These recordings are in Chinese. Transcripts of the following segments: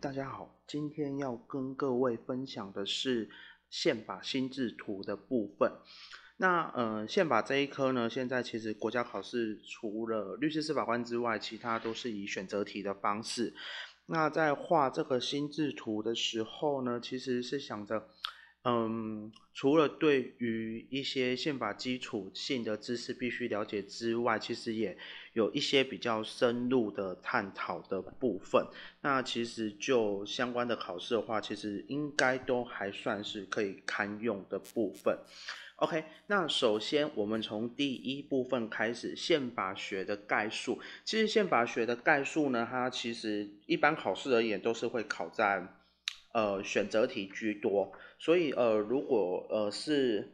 大家好，今天要跟各位分享的是宪法心智图的部分。那呃，宪法这一科呢，现在其实国家考试除了律师司法官之外，其他都是以选择题的方式。那在画这个心智图的时候呢，其实是想着。嗯，除了对于一些宪法基础性的知识必须了解之外，其实也有一些比较深入的探讨的部分。那其实就相关的考试的话，其实应该都还算是可以堪用的部分。OK，那首先我们从第一部分开始，宪法学的概述。其实宪法学的概述呢，它其实一般考试而言都是会考在呃选择题居多。所以，呃，如果呃是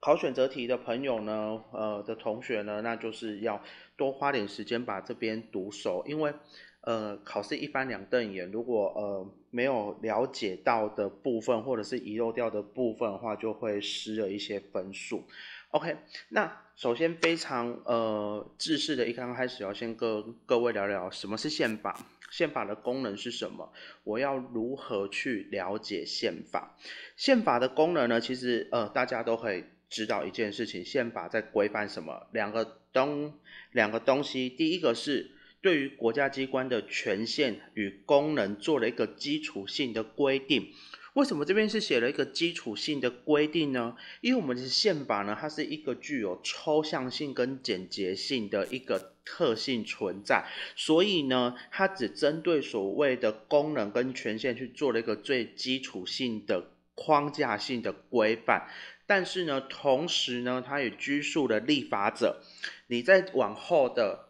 考选择题的朋友呢，呃的同学呢，那就是要多花点时间把这边读熟，因为，呃，考试一翻两瞪眼，如果呃没有了解到的部分或者是遗漏掉的部分的话，就会失了一些分数。OK，那首先非常呃，自式的一刚开始要先跟各位聊聊什么是宪法。宪法的功能是什么？我要如何去了解宪法？宪法的功能呢？其实，呃，大家都可以知道一件事情：宪法在规范什么？两个东两个东西。第一个是对于国家机关的权限与功能做了一个基础性的规定。为什么这边是写了一个基础性的规定呢？因为我们的宪法呢，它是一个具有抽象性跟简洁性的一个特性存在，所以呢，它只针对所谓的功能跟权限去做了一个最基础性的框架性的规范，但是呢，同时呢，它也拘束了立法者，你在往后的。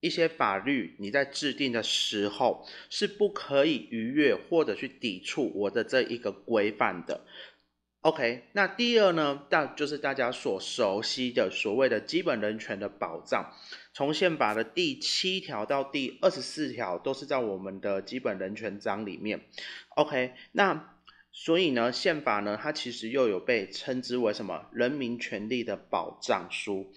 一些法律你在制定的时候是不可以逾越或者去抵触我的这一个规范的，OK？那第二呢，大就是大家所熟悉的所谓的基本人权的保障，从宪法的第七条到第二十四条都是在我们的基本人权章里面，OK？那所以呢，宪法呢，它其实又有被称之为什么人民权利的保障书。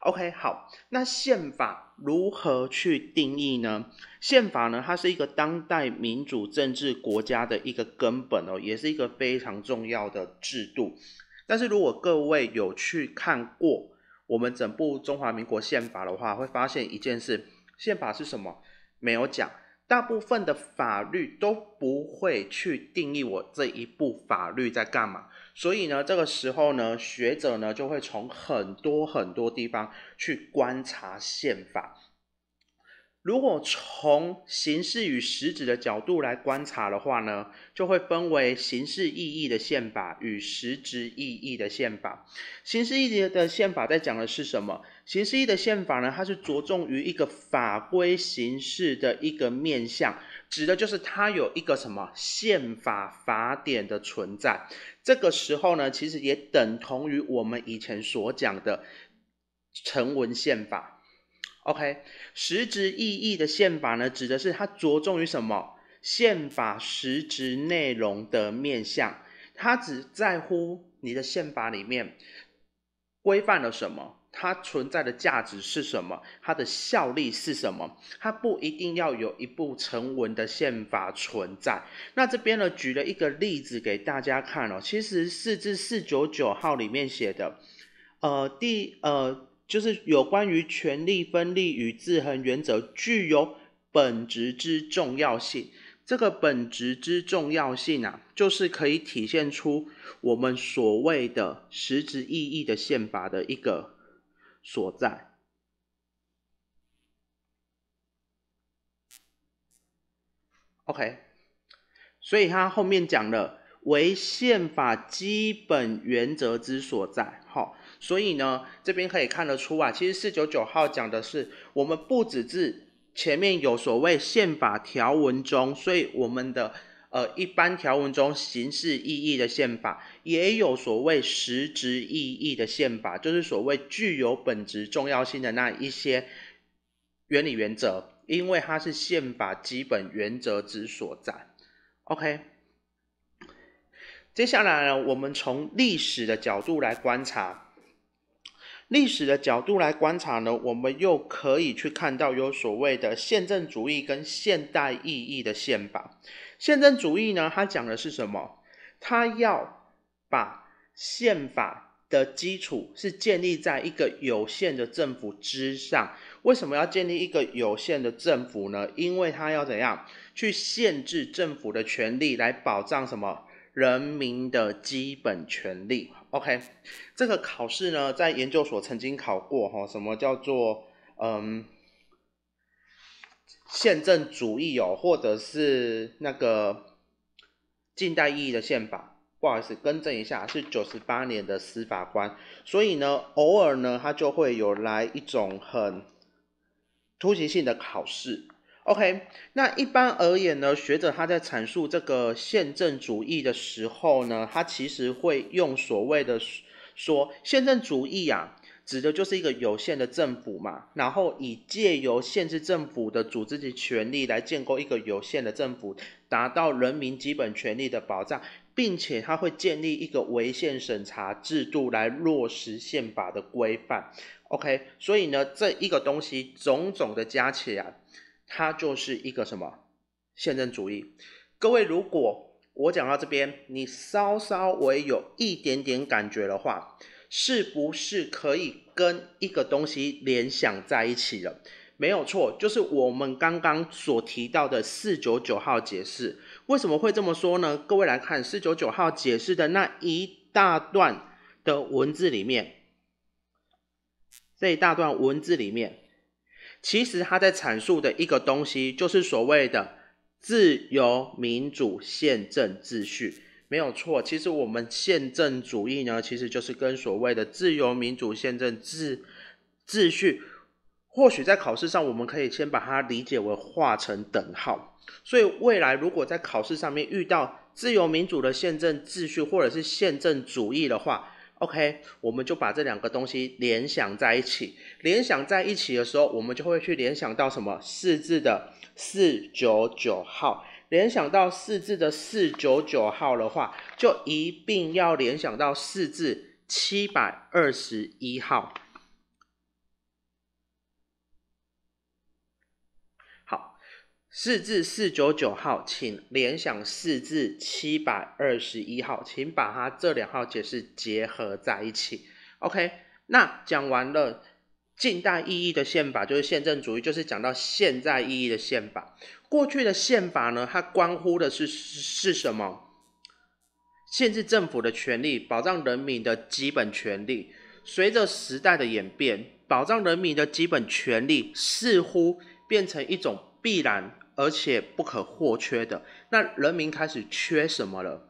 OK，好，那宪法如何去定义呢？宪法呢，它是一个当代民主政治国家的一个根本哦，也是一个非常重要的制度。但是如果各位有去看过我们整部中华民国宪法的话，会发现一件事：宪法是什么？没有讲。大部分的法律都不会去定义我这一部法律在干嘛，所以呢，这个时候呢，学者呢就会从很多很多地方去观察宪法。如果从形式与实质的角度来观察的话呢，就会分为形式意义的宪法与实质意义的宪法。形式意义的宪法在讲的是什么？形式意义的宪法呢，它是着重于一个法规形式的一个面向，指的就是它有一个什么宪法法典的存在。这个时候呢，其实也等同于我们以前所讲的成文宪法。OK，实质意义的宪法呢，指的是它着重于什么？宪法实质内容的面向，它只在乎你的宪法里面规范了什么，它存在的价值是什么，它的效力是什么，它不一定要有一部成文的宪法存在。那这边呢，举了一个例子给大家看哦，其实四至四九九号里面写的，呃，第呃。就是有关于权力分立与制衡原则具有本质之重要性。这个本质之重要性啊，就是可以体现出我们所谓的实质意义的宪法的一个所在。OK，所以他后面讲了。为宪法基本原则之所在，哈，所以呢，这边可以看得出啊，其实四九九号讲的是，我们不只是前面有所谓宪法条文中，所以我们的呃一般条文中形式意义的宪法，也有所谓实质意义的宪法，就是所谓具有本质重要性的那一些原理原则，因为它是宪法基本原则之所在，OK。接下来呢，我们从历史的角度来观察。历史的角度来观察呢，我们又可以去看到有所谓的宪政主义跟现代意义的宪法。宪政主义呢，它讲的是什么？它要把宪法的基础是建立在一个有限的政府之上。为什么要建立一个有限的政府呢？因为它要怎样去限制政府的权利，来保障什么？人民的基本权利，OK，这个考试呢，在研究所曾经考过哈，什么叫做嗯，宪政主义哦，或者是那个近代意义的宪法，不好意思，更正一下，是九十八年的司法官，所以呢，偶尔呢，他就会有来一种很突袭性的考试。OK，那一般而言呢，学者他在阐述这个宪政主义的时候呢，他其实会用所谓的说宪政主义啊，指的就是一个有限的政府嘛，然后以借由限制政府的组织及权力来建构一个有限的政府，达到人民基本权利的保障，并且他会建立一个违宪审查制度来落实宪法的规范。OK，所以呢，这一个东西种种的加起来。它就是一个什么宪政主义？各位，如果我讲到这边，你稍稍微有一点点感觉的话，是不是可以跟一个东西联想在一起了？没有错，就是我们刚刚所提到的四九九号解释。为什么会这么说呢？各位来看四九九号解释的那一大段的文字里面，这一大段文字里面。其实他在阐述的一个东西，就是所谓的自由民主宪政秩序，没有错。其实我们宪政主义呢，其实就是跟所谓的自由民主宪政秩秩序，或许在考试上，我们可以先把它理解为画成等号。所以未来如果在考试上面遇到自由民主的宪政秩序，或者是宪政主义的话，OK，我们就把这两个东西联想在一起。联想在一起的时候，我们就会去联想到什么四字的四九九号。联想到四字的四九九号的话，就一定要联想到四字七百二十一号。四至四九九号，请联想四至七百二十一号，请把它这两号解释结合在一起。OK，那讲完了近代意义的宪法，就是宪政主义，就是讲到现在意义的宪法。过去的宪法呢，它关乎的是是什么？限制政府的权利，保障人民的基本权利。随着时代的演变，保障人民的基本权利似乎变成一种必然。而且不可或缺的，那人民开始缺什么了？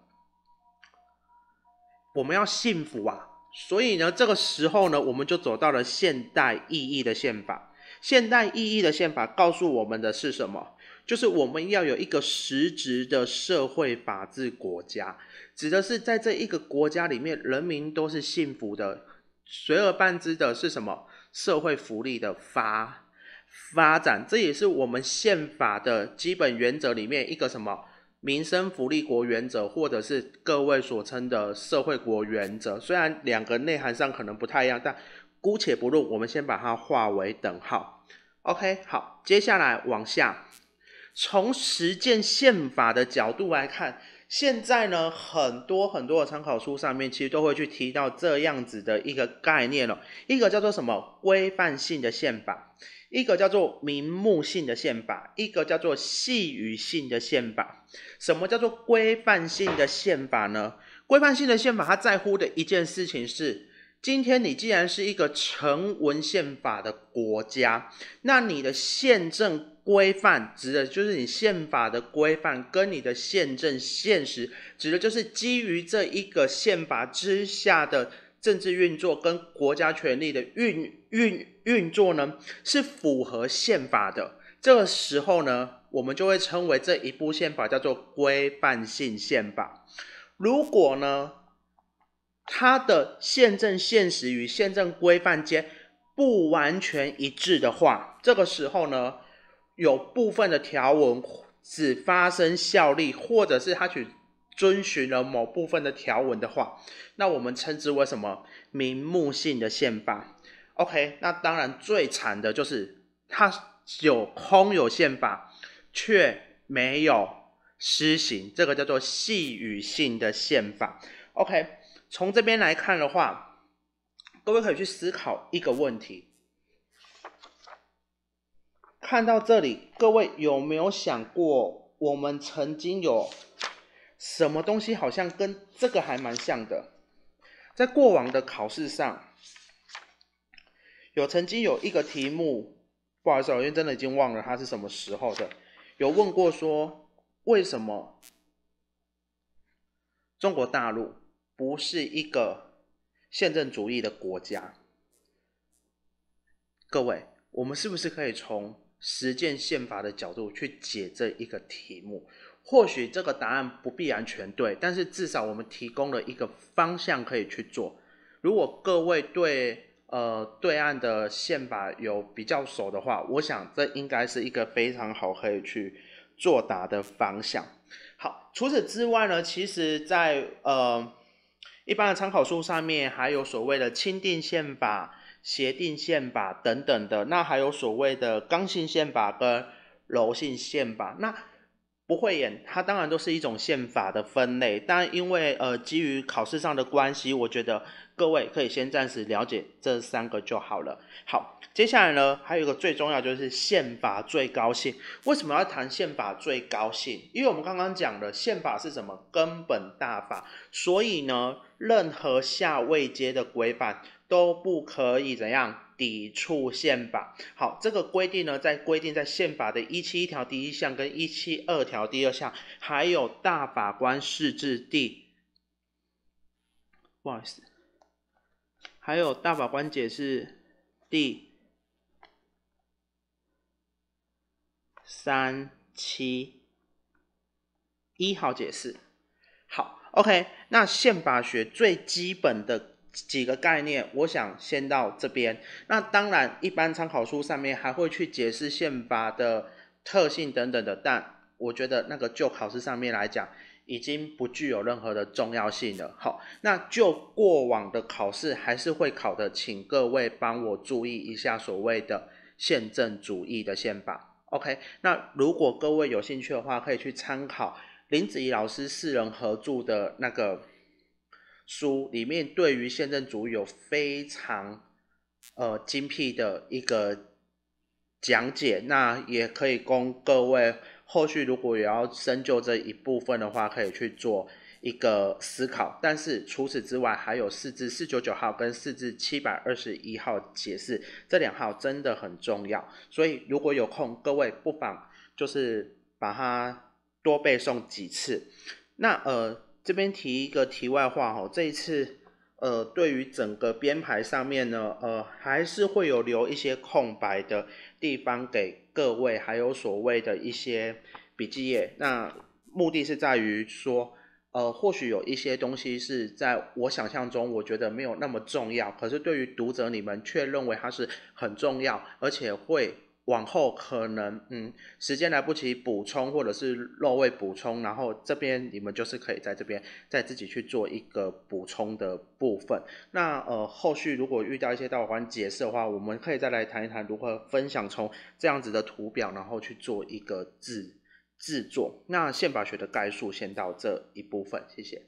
我们要幸福啊！所以呢，这个时候呢，我们就走到了现代意义的宪法。现代意义的宪法告诉我们的是什么？就是我们要有一个实质的社会法治国家，指的是在这一个国家里面，人民都是幸福的。随而伴之的是什么？社会福利的发。发展，这也是我们宪法的基本原则里面一个什么民生福利国原则，或者是各位所称的社会国原则。虽然两个内涵上可能不太一样，但姑且不论，我们先把它划为等号。OK，好，接下来往下，从实践宪法的角度来看，现在呢，很多很多的参考书上面其实都会去提到这样子的一个概念了，一个叫做什么规范性的宪法。一个叫做名目性的宪法，一个叫做细语性的宪法。什么叫做规范性的宪法呢？规范性的宪法，它在乎的一件事情是：今天你既然是一个成文宪法的国家，那你的宪政规范指的就是你宪法的规范，跟你的宪政现实指的就是基于这一个宪法之下的。政治运作跟国家权力的运运运作呢，是符合宪法的。这个时候呢，我们就会称为这一部宪法叫做规范性宪法。如果呢，它的宪政现实与宪政规范间不完全一致的话，这个时候呢，有部分的条文只发生效力，或者是它取。遵循了某部分的条文的话，那我们称之为什么名目性的宪法？OK，那当然最惨的就是它有空有宪法，却没有施行，这个叫做细语性的宪法。OK，从这边来看的话，各位可以去思考一个问题，看到这里，各位有没有想过我们曾经有？什么东西好像跟这个还蛮像的，在过往的考试上，有曾经有一个题目，不好意思，我因为真的已经忘了它是什么时候的，有问过说为什么中国大陆不是一个宪政主义的国家？各位，我们是不是可以从实践宪法的角度去解这一个题目？或许这个答案不必然全对，但是至少我们提供了一个方向可以去做。如果各位对呃对岸的宪法有比较熟的话，我想这应该是一个非常好可以去作答的方向。好，除此之外呢，其实在呃一般的参考书上面还有所谓的钦定宪法、协定宪法等等的，那还有所谓的刚性宪法跟柔性宪法，那。不会演，它当然都是一种宪法的分类。但因为呃基于考试上的关系，我觉得各位可以先暂时了解这三个就好了。好，接下来呢还有一个最重要就是宪法最高性。为什么要谈宪法最高性？因为我们刚刚讲了宪法是什么根本大法，所以呢任何下位阶的规范都不可以怎样。抵触宪法，好，这个规定呢，在规定在宪法的一七条第一项跟一七二条第二项，还有大法官释字第，不好意思，还有大法官解释第三七一号解释，好，OK，那宪法学最基本的。几个概念，我想先到这边。那当然，一般参考书上面还会去解释宪法的特性等等的，但我觉得那个就考试上面来讲，已经不具有任何的重要性了。好，那就过往的考试还是会考的，请各位帮我注意一下所谓的宪政主义的宪法。OK，那如果各位有兴趣的话，可以去参考林子怡老师四人合著的那个。书里面对于宪政组有非常呃精辟的一个讲解，那也可以供各位后续如果也要深究这一部分的话，可以去做一个思考。但是除此之外，还有四至四九九号跟四至七百二十一号解释这两号真的很重要，所以如果有空，各位不妨就是把它多背诵几次。那呃。这边提一个题外话哈，这一次，呃，对于整个编排上面呢，呃，还是会有留一些空白的地方给各位，还有所谓的一些笔记页。那目的是在于说，呃，或许有一些东西是在我想象中，我觉得没有那么重要，可是对于读者你们却认为它是很重要，而且会。往后可能，嗯，时间来不及补充，或者是漏位补充，然后这边你们就是可以在这边再自己去做一个补充的部分。那呃，后续如果遇到一些道观解释的话，我们可以再来谈一谈如何分享从这样子的图表，然后去做一个制制作。那宪法学的概述先到这一部分，谢谢。